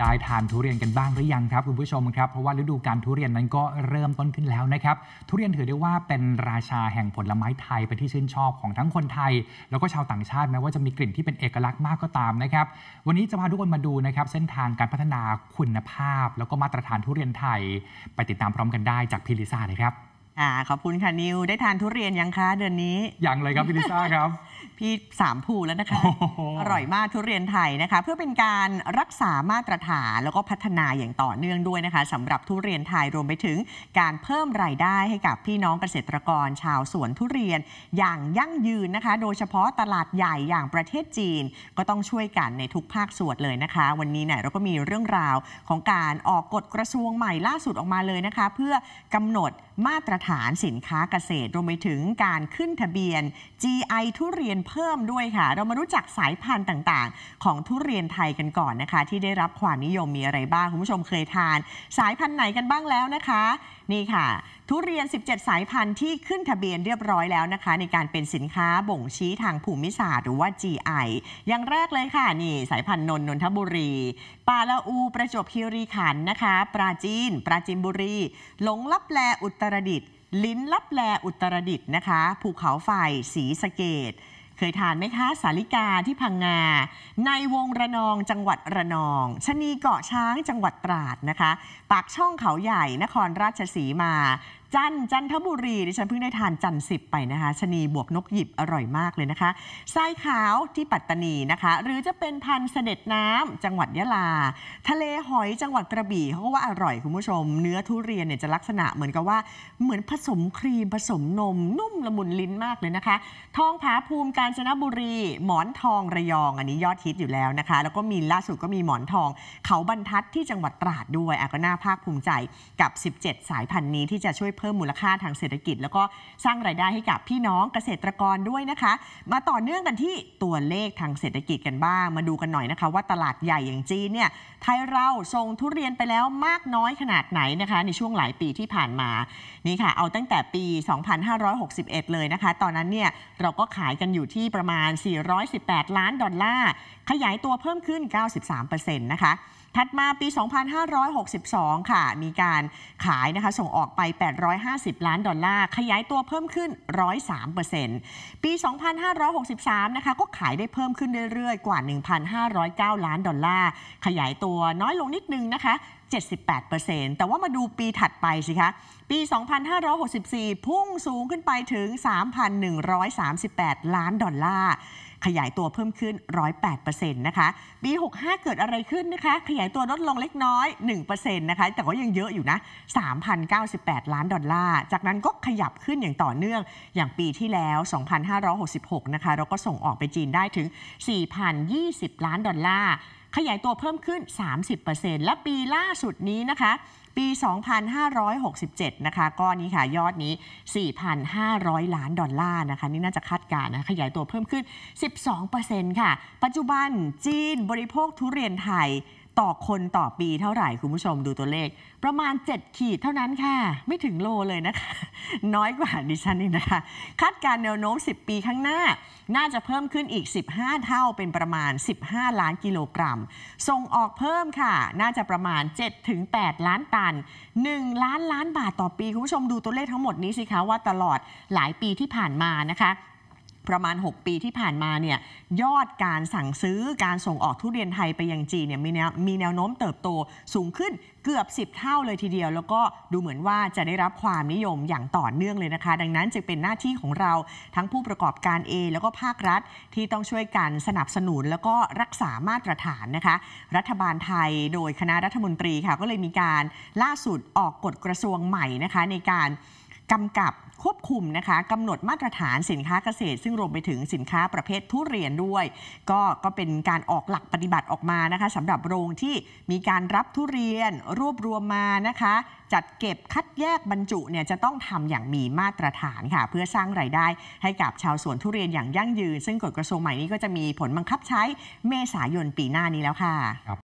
ได้ทานทุเรียนกันบ้างหรือยังครับคุณผู้ชมครับเพราะว่าฤดูการทุเรียนนั้นก็เริ่มต้นขึ้นแล้วนะครับ ทุเรียนถือได้ว่าเป็นราชาแห่งผลไม้ไทยเป็นที่ชื่นชอบของทั้งคนไทย แล้วก็ชาวต่างชาติแม้ว่าจะมีกลิ่นที่เป็นเอกลักษณ์มากก็ตามนะครับ วันนี้จะพาทุกคนมาดูนะครับเส้นทางการพัฒนาคุณภาพ แล้วก็มาตรฐานทุเรียนไทยไปติดตามพร้อมกันได้จากพิลิซ่าเลยครับอ่าขอบคุณค่ะนิวได้ทานทุเรียนยังคะเดือนนี้ยังเลยครับพี่ลิซ่าครับ พี่สามภูแล้วนะคะ อร่อยมากทุเรียนไทยนะคะ เพื่อเป็นการรักษามาตรฐานแล้วก็พัฒนาอย่างต่อเนื่องด้วยนะคะสำหรับทุเรียนไทย รวมไปถึงการเพิ่มรายได้ให้กับพี่น้องเกษตรกร ชาวสวนทุเรียนอย่างยั่งยืนนะคะโดยเฉพาะตลาดใหญ่อย่างประเทศจีน ก็ต้องช่วยกันในทุกภาคส่วนเลยนะคะ วันนี้เนี่ยเราก็มีเรื่องราวของการออกกฎกระทรวงใหม่ล่าสุดออกมาเลยนะคะ เพื่อกำหนดมาตรฐานสินค้าเกษตรรวมไปถึงการขึ้นทะเบียน GI ทุเรียนเพิ่มด้วยค่ะ เรามารู้จักสายพันธุ์ต่างๆ ของทุเรียนไทยกันก่อนนะคะ ที่ได้รับความนิยมมีอะไรบ้างคุณผู้ชมเคยทาน สายพันธุ์ไหนกันบ้างแล้วนะคะ นี่ค่ะ ทุเรียน 17 สายพันธุ์ที่ขึ้นทะเบียนเรียบร้อยแล้วนะคะ ในการเป็นสินค้าบ่งชี้ทางภูมิศาสตร์หรือว่า GI อย่างแรกเลยค่ะนี่ สายพันธุ์นนนนทบุรีปาละอูประจวบคีรีขันนะคะ ปราจีนปราจีนบุรีหลงลับแลอุตรดิตลิ้นลับแลอุตรดิตนะคะภูเขาไฟสีสเกต เคยทานไหมคะ สาลิกาที่พังงา ในวงระนองจังหวัดระนอง ชนีเกาะช้างจังหวัดตราดนะคะ ปากช่องเขาใหญ่นครราชสีมาจันจันทบุรีดิฉันเพิ่งได้ทานจันสิบไปนะคะชนีบวกนกหยิบอร่อยมากเลยนะคะทรายขาวที่ปัตตานีนะคะ หรือจะเป็นพันเสด็จน้ำจังหวัดยะลา ทะเลหอยจังหวัดกระบี่เขาก็ว่าอร่อยคุณผู้ชม เนื้อทุเรียนเนี่ยจะลักษณะเหมือนกับว่าเหมือนผสมครีมผสมนมนุ่มละมุนลิ้นมากเลยนะคะ ทองผาภูมิกาญจนบุรี หมอนทองระยอง อันนี้ยอดฮิตอยู่แล้วนะคะ แล้วก็มีล่าสุดก็มีหมอนทองเขาบรรทัดที่จังหวัดตราดด้วยก็น่าภาคภูมิใจกับ 17 สายพันธุ์นี้ที่จะช่วยเพิ่มมูลค่าทางเศรษฐกิจ แล้วก็สร้างรายได้ให้กับพี่น้องเกษตรกรด้วยนะคะ มาต่อเนื่องกันที่ตัวเลขทางเศรษฐกิจกันบ้างมาดูกันหน่อยนะคะว่าตลาดใหญ่อย่างจีนเนี่ยไทยเราส่งทุเรียนไปแล้วมากน้อยขนาดไหน นะคะ ในช่วงหลายปีที่ผ่านมานี่ค่ะเอาตั้งแต่ปี2561 เลยนะคะ ตอนนั้นเนี่ยเราก็ขายกันอยู่ที่ประมาณ 418 ล้านดอลลาร์ขยายตัวเพิ่มขึ้น 93%นะคะ ถัดมาปี 2562 ค่ะ มีการขายนะคะ ส่งออกไป 850 ล้านดอลลาร์ ขยายตัวเพิ่มขึ้น 103%ปี 2563 นะคะ ก็ขายได้เพิ่มขึ้นเรื่อยๆ กว่า 1,509 ล้านดอลลาร์ ขยายตัวน้อยลงนิดนึงนะคะ 78%แต่ว่ามาดูปีถัดไปสิคะ ปี 2564 พุ่งสูงขึ้นไปถึง 3,138 ล้านดอลลาร์ขยายตัวเพิ่มขึ้น 108%นะคะ ปี65เกิดอะไรขึ้นนะคะ ขยายตัวลดลงเล็กน้อย 1%นะคะ แต่ก็ยังเยอะอยู่นะ 3,098 ล้านดอลลาร์ จากนั้นก็ขยับขึ้นอย่างต่อเนื่องอย่างปีที่แล้ว 2,566 นะคะ เราก็ส่งออกไปจีนได้ถึง 4,020 ล้านดอลลาร์ขยายตัวเพิ่มขึ้น 30%และปีล่าสุดนี้นะคะ ปี 2567 นะคะก้อนนี้ค่ะ ยอดนี้ 4,500 ล้านดอลลาร์นะคะนี่น่าจะคาดการณ์นะขยายตัวเพิ่มขึ้น 12%ค่ะปัจจุบันจีนบริโภคทุเรียนไทยต่อคนต่อปีเท่าไหร่คุณผู้ชมดูตัวเลข ประมาณ 7 ขีดเท่านั้นค่ะ ไม่ถึงโลเลยนะคะ น้อยกว่าดิฉันนี่นะคะคาดการแนวโน้ม 10 ปีข้างหน้า น่าจะเพิ่มขึ้นอีก 15 เท่าเป็นประมาณ15ล้านกิโลกรัม ส่งออกเพิ่มค่ะ น่าจะประมาณ 7-8 ล้านตัน 1 ล้านล้านบาทต่อปีคุณผู้ชมดูตัวเลขทั้งหมดนี้สิคะว่าตลอดหลายปีที่ผ่านมานะคะประมาณ 6 ปีที่ผ่านมาเนี่ยยอดการสั่งซื้อการส่งออกทุเรียนไทยไปยังจีนเนี่ยมีแนวมีแนวโน้มเติบโตสูงขึ้นเกือบ 10 เท่าเลยทีเดียว แล้วก็ดูเหมือนว่าจะได้รับความนิยมอย่างต่อเนื่องเลยนะคะ ดังนั้นจึงเป็นหน้าที่ของเราทั้งผู้ประกอบการเองแล้วก็ภาครัฐที่ต้องช่วยกันสนับสนุนแล้วก็รักษามาตรฐานนะคะ รัฐบาลไทย โดยคณะรัฐมนตรีค่ะก็เลยมีการล่าสุดออกกฎกระทรวงใหม่นะคะในการกำกับควบคุมนะคะกำหนดมาตรฐานสินค้าเกษตร ซึ่งรวมไปถึงสินค้าประเภททุเรียนด้วย ก็ก็เป็นการออกหลักปฏิบัติออกมานะคะสำหรับโรงที่มีการรับทุเรียนรวบรวมมานะคะ จัดเก็บคัดแยกบรรจุเนี่ยจะต้องทำอย่างมีมาตรฐานค่ะ เพื่อสร้างไรายได้ ให้กับชาวสวนทุเรียนอย่างยั่งยืน ซึ่งกฎกระทรวงใหม่นี้ก็จะมีผลบังคับใช้เมษายนปีหน้านี้แล้วค่ะ